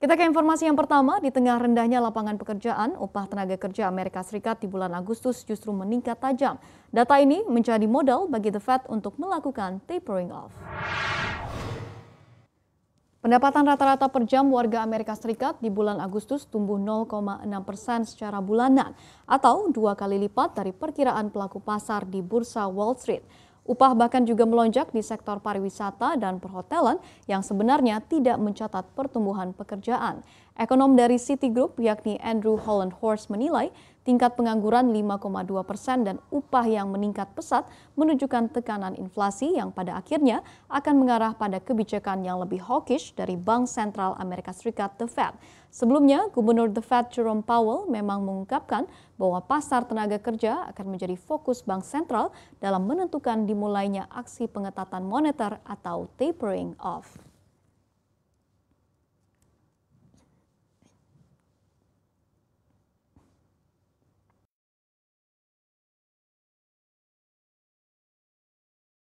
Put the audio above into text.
Kita ke informasi yang pertama, di tengah rendahnya lapangan pekerjaan, upah tenaga kerja Amerika Serikat di bulan Agustus justru meningkat tajam. Data ini menjadi modal bagi The Fed untuk melakukan tapering off. Pendapatan rata-rata per jam warga Amerika Serikat di bulan Agustus tumbuh 0,6 persen secara bulanan atau dua kali lipat dari perkiraan pelaku pasar di Bursa Wall Street. Upah bahkan juga melonjak di sektor pariwisata dan perhotelan yang sebenarnya tidak mencatat pertumbuhan pekerjaan. Ekonom dari Citigroup yakni Andrew Holland Horst menilai tingkat pengangguran 5,2 persen dan upah yang meningkat pesat menunjukkan tekanan inflasi yang pada akhirnya akan mengarah pada kebijakan yang lebih hawkish dari Bank Sentral Amerika Serikat The Fed. Sebelumnya, Gubernur The Fed Jerome Powell memang mengungkapkan bahwa pasar tenaga kerja akan menjadi fokus bank sentral dalam menentukan dimulainya aksi pengetatan moneter atau tapering off.